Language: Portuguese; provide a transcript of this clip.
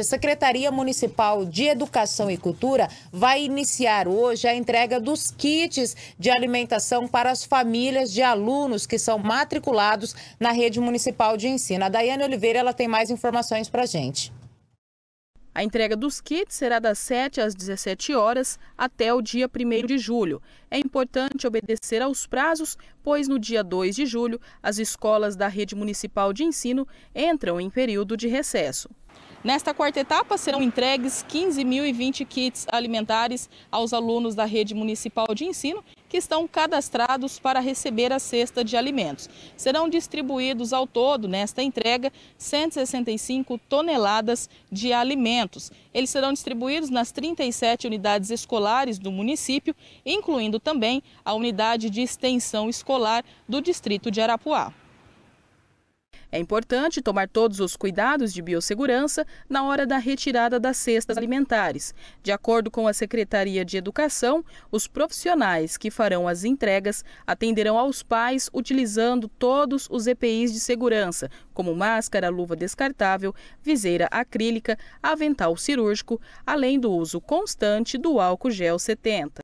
A Secretaria Municipal de Educação e Cultura vai iniciar hoje a entrega dos kits de alimentação para as famílias de alunos que são matriculados na rede municipal de ensino. A Daiane Oliveira ela tem mais informações para a gente. A entrega dos kits será das 7 às 17 horas até o dia 1 de julho. É importante obedecer aos prazos, pois no dia 2 de julho as escolas da rede municipal de ensino entram em período de recesso. Nesta quarta etapa, serão entregues 15.020 kits alimentares aos alunos da rede municipal de ensino que estão cadastrados para receber a cesta de alimentos. Serão distribuídos ao todo, nesta entrega, 165 toneladas de alimentos. Eles serão distribuídos nas 37 unidades escolares do município, incluindo também a unidade de extensão escolar do distrito de Arapuá. É importante tomar todos os cuidados de biossegurança na hora da retirada das cestas alimentares. De acordo com a Secretaria de Educação, os profissionais que farão as entregas atenderão aos pais utilizando todos os EPIs de segurança, como máscara, luva descartável, viseira acrílica, avental cirúrgico, além do uso constante do álcool gel 70.